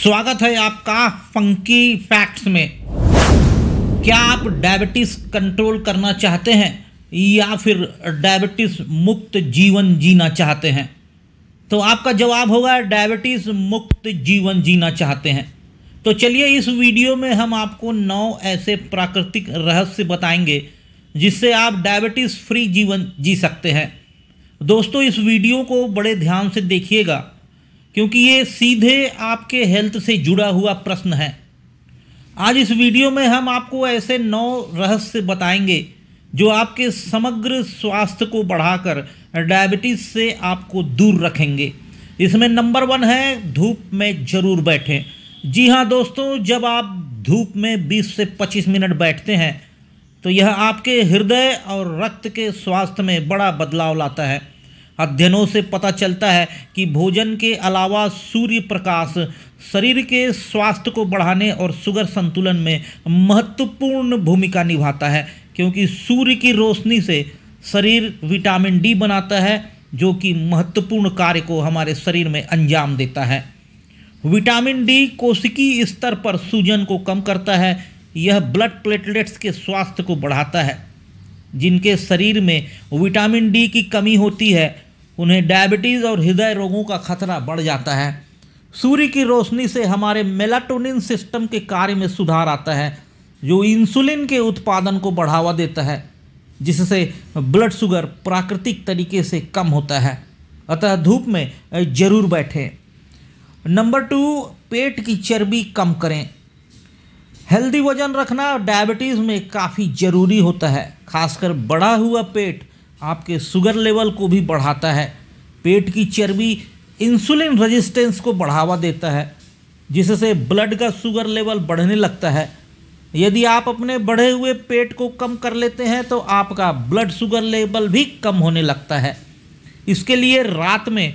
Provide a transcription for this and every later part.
स्वागत है आपका फंकी फैक्ट्स में क्या आप डायबिटीज कंट्रोल करना चाहते हैं या फिर डायबिटीज मुक्त जीवन जीना चाहते हैं तो आपका जवाब होगा डायबिटीज मुक्त जीवन जीना चाहते हैं तो चलिए इस वीडियो में हम आपको नौ ऐसे प्राकृतिक रहस्य बताएंगे जिससे आप डायबिटीज़ फ्री जीवन जी सकते हैं दोस्तों इस वीडियो को बड़े ध्यान से देखिएगा क्योंकि ये सीधे आपके हेल्थ से जुड़ा हुआ प्रश्न है आज इस वीडियो में हम आपको ऐसे नौ रहस्य बताएंगे जो आपके समग्र स्वास्थ्य को बढ़ाकर डायबिटीज़ से आपको दूर रखेंगे इसमें नंबर वन है धूप में ज़रूर बैठें जी हाँ दोस्तों जब आप धूप में 20 से 25 मिनट बैठते हैं तो यह आपके हृदय और रक्त के स्वास्थ्य में बड़ा बदलाव लाता है अध्ययनों से पता चलता है कि भोजन के अलावा सूर्य प्रकाश शरीर के स्वास्थ्य को बढ़ाने और शुगर संतुलन में महत्वपूर्ण भूमिका निभाता है क्योंकि सूर्य की रोशनी से शरीर विटामिन डी बनाता है जो कि महत्वपूर्ण कार्य को हमारे शरीर में अंजाम देता है विटामिन डी कोशिकी स्तर पर सूजन को कम करता है यह ब्लड प्लेटलेट्स के स्वास्थ्य को बढ़ाता है जिनके शरीर में विटामिन डी की कमी होती है उन्हें डायबिटीज़ और हृदय रोगों का खतरा बढ़ जाता है सूर्य की रोशनी से हमारे मेलाटोनिन सिस्टम के कार्य में सुधार आता है जो इंसुलिन के उत्पादन को बढ़ावा देता है जिससे ब्लड शुगर प्राकृतिक तरीके से कम होता है अतः धूप में जरूर बैठें नंबर टू पेट की चर्बी कम करें हेल्दी वजन रखना डायबिटीज़ में काफ़ी ज़रूरी होता है खासकर बढ़ा हुआ पेट आपके शुगर लेवल को भी बढ़ाता है पेट की चर्बी इंसुलिन रेजिस्टेंस को बढ़ावा देता है जिससे ब्लड का शुगर लेवल बढ़ने लगता है यदि आप अपने बढ़े हुए पेट को कम कर लेते हैं तो आपका ब्लड शुगर लेवल भी कम होने लगता है इसके लिए रात में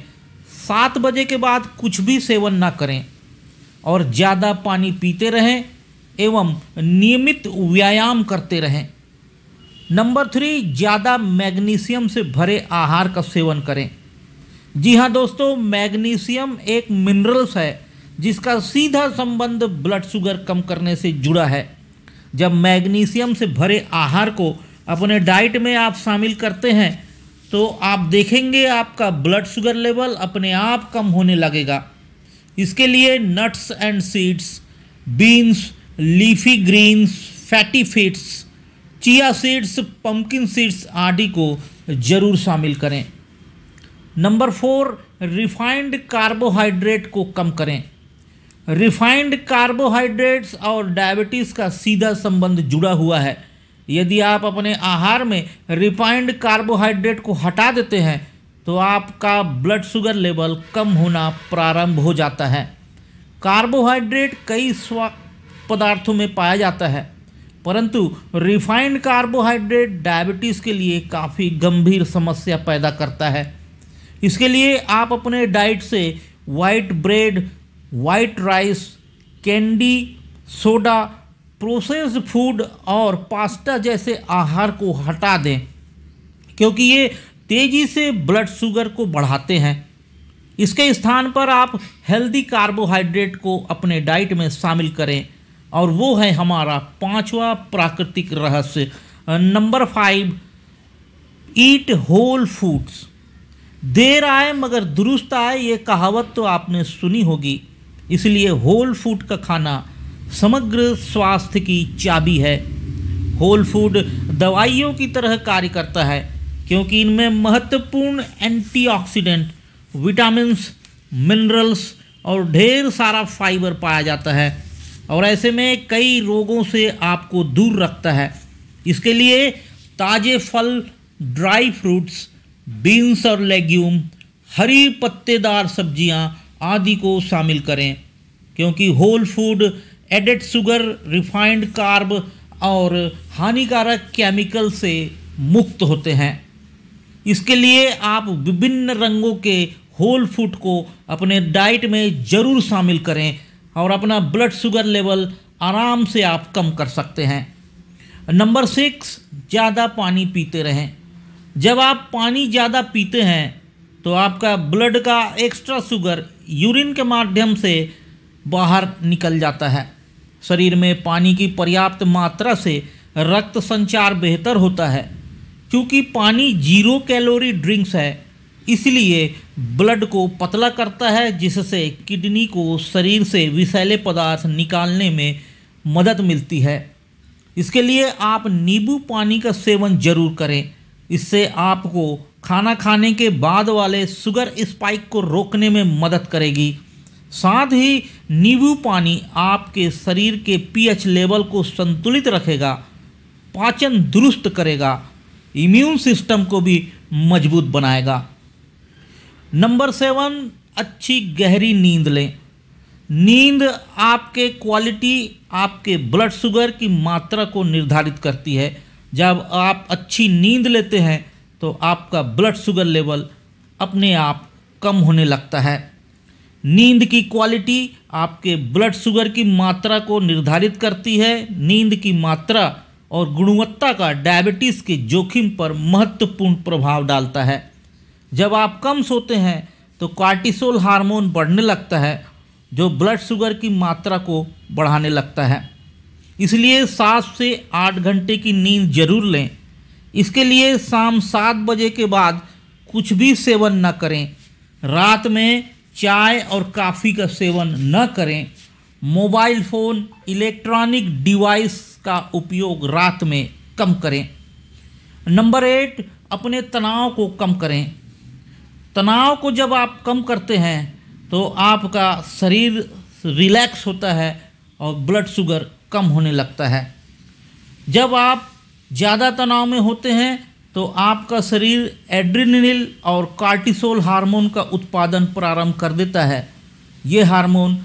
सात बजे के बाद कुछ भी सेवन ना करें और ज़्यादा पानी पीते रहें एवं नियमित व्यायाम करते रहें नंबर थ्री ज़्यादा मैग्नीशियम से भरे आहार का सेवन करें जी हाँ दोस्तों मैग्नीशियम एक मिनरल्स है जिसका सीधा संबंध ब्लड शुगर कम करने से जुड़ा है जब मैग्नीशियम से भरे आहार को अपने डाइट में आप शामिल करते हैं तो आप देखेंगे आपका ब्लड शुगर लेवल अपने आप कम होने लगेगा इसके लिए nuts and seeds beans leafy greens fatty fish chia seeds pumpkin seeds आदि को जरूर शामिल करें नंबर फोर रिफाइंड कार्बोहाइड्रेट को कम करें रिफाइंड कार्बोहाइड्रेट्स और डायबिटीज़ का सीधा संबंध जुड़ा हुआ है यदि आप अपने आहार में रिफाइंड कार्बोहाइड्रेट को हटा देते हैं तो आपका ब्लड शुगर लेवल कम होना प्रारंभ हो जाता है कार्बोहाइड्रेट कई स्वा पदार्थों में पाया जाता है परंतु रिफाइंड कार्बोहाइड्रेट डायबिटीज़ के लिए काफ़ी गंभीर समस्या पैदा करता है इसके लिए आप अपने डाइट से white bread white rice candy soda processed food और पास्ता जैसे आहार को हटा दें क्योंकि ये तेज़ी से ब्लड शुगर को बढ़ाते हैं इसके स्थान पर आप हेल्दी कार्बोहाइड्रेट को अपने डाइट में शामिल करें और वो है हमारा पांचवा प्राकृतिक रहस्य number five eat whole foods देर आए मगर दुरुस्त आए ये कहावत तो आपने सुनी होगी इसलिए होल फूड का खाना समग्र स्वास्थ्य की चाबी है होल फूड दवाइयों की तरह कार्य करता है क्योंकि इनमें महत्वपूर्ण एंटीऑक्सीडेंट विटामिन्स मिनरल्स और ढेर सारा फाइबर पाया जाता है और ऐसे में कई रोगों से आपको दूर रखता है इसके लिए ताज़े फल ड्राई फ्रूट्स बीन्स और लेग्यूम हरी पत्तेदार सब्जियां आदि को शामिल करें क्योंकि whole food added sugar refined carb और हानिकारक केमिकल से मुक्त होते हैं इसके लिए आप विभिन्न रंगों के होल फूड को अपने डाइट में ज़रूर शामिल करें और अपना ब्लड शुगर लेवल आराम से आप कम कर सकते हैं नंबर सिक्स ज़्यादा पानी पीते रहें जब आप पानी ज़्यादा पीते हैं तो आपका ब्लड का एक्स्ट्रा शुगर यूरिन के माध्यम से बाहर निकल जाता है शरीर में पानी की पर्याप्त मात्रा से रक्त संचार बेहतर होता है क्योंकि पानी जीरो कैलोरी ड्रिंक्स है इसलिए ब्लड को पतला करता है जिससे किडनी को शरीर से विषैले पदार्थ निकालने में मदद मिलती है इसके लिए आप नींबू पानी का सेवन जरूर करें इससे आपको खाना खाने के बाद वाले शुगर स्पाइक को रोकने में मदद करेगी साथ ही नींबू पानी आपके शरीर के पीएच लेवल को संतुलित रखेगा पाचन दुरुस्त करेगा इम्यून सिस्टम को भी मजबूत बनाएगा नंबर सेवन अच्छी गहरी नींद लें नींद आपके क्वालिटी आपके ब्लड शुगर की मात्रा को निर्धारित करती है जब आप अच्छी नींद लेते हैं तो आपका ब्लड शुगर लेवल अपने आप कम होने लगता है नींद की क्वालिटी आपके ब्लड शुगर की मात्रा को निर्धारित करती है नींद की मात्रा और गुणवत्ता का डायबिटीज़ के जोखिम पर महत्वपूर्ण प्रभाव डालता है जब आप कम सोते हैं तो कार्टिसोल हार्मोन बढ़ने लगता है जो ब्लड शुगर की मात्रा को बढ़ाने लगता है इसलिए सात से आठ घंटे की नींद जरूर लें इसके लिए शाम सात बजे के बाद कुछ भी सेवन न करें रात में चाय और काफ़ी का सेवन न करें मोबाइल फ़ोन इलेक्ट्रॉनिक डिवाइस का उपयोग रात में कम करें नंबर एट अपने तनाव को कम करें तनाव को जब आप कम करते हैं तो आपका शरीर रिलैक्स होता है और ब्लड शुगर कम होने लगता है जब आप ज़्यादा तनाव में होते हैं तो आपका शरीर एड्रीनिल और कार्टिसोल हार्मोन का उत्पादन प्रारंभ कर देता है ये हार्मोन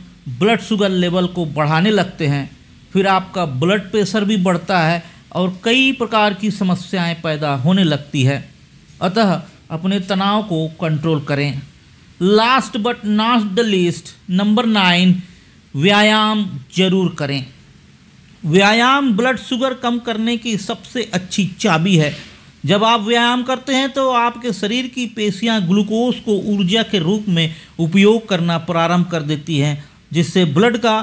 ब्लड शुगर लेवल को बढ़ाने लगते हैं फिर आपका ब्लड प्रेशर भी बढ़ता है और कई प्रकार की समस्याएं पैदा होने लगती है अतः अपने तनाव को कंट्रोल करें last but not the least number nine व्यायाम जरूर करें व्यायाम ब्लड शुगर कम करने की सबसे अच्छी चाबी है जब आप व्यायाम करते हैं तो आपके शरीर की पेशियां ग्लूकोज को ऊर्जा के रूप में उपयोग करना प्रारंभ कर देती हैं जिससे ब्लड का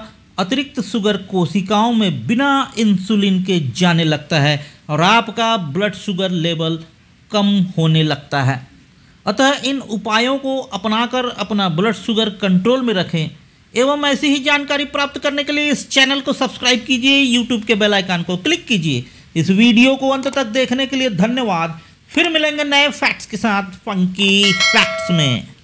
अतिरिक्त शुगर कोशिकाओं में बिना इंसुलिन के जाने लगता है और आपका ब्लड शुगर लेवल कम होने लगता है अतः इन उपायों को अपनाकर अपना ब्लड शुगर कंट्रोल में रखें एवं ऐसी ही जानकारी प्राप्त करने के लिए इस चैनल को सब्सक्राइब कीजिए यूट्यूब के बेल आइकन को क्लिक कीजिए इस वीडियो को अंत तक देखने के लिए धन्यवाद फिर मिलेंगे नए फैक्ट्स के साथ फंकी फैक्ट्स में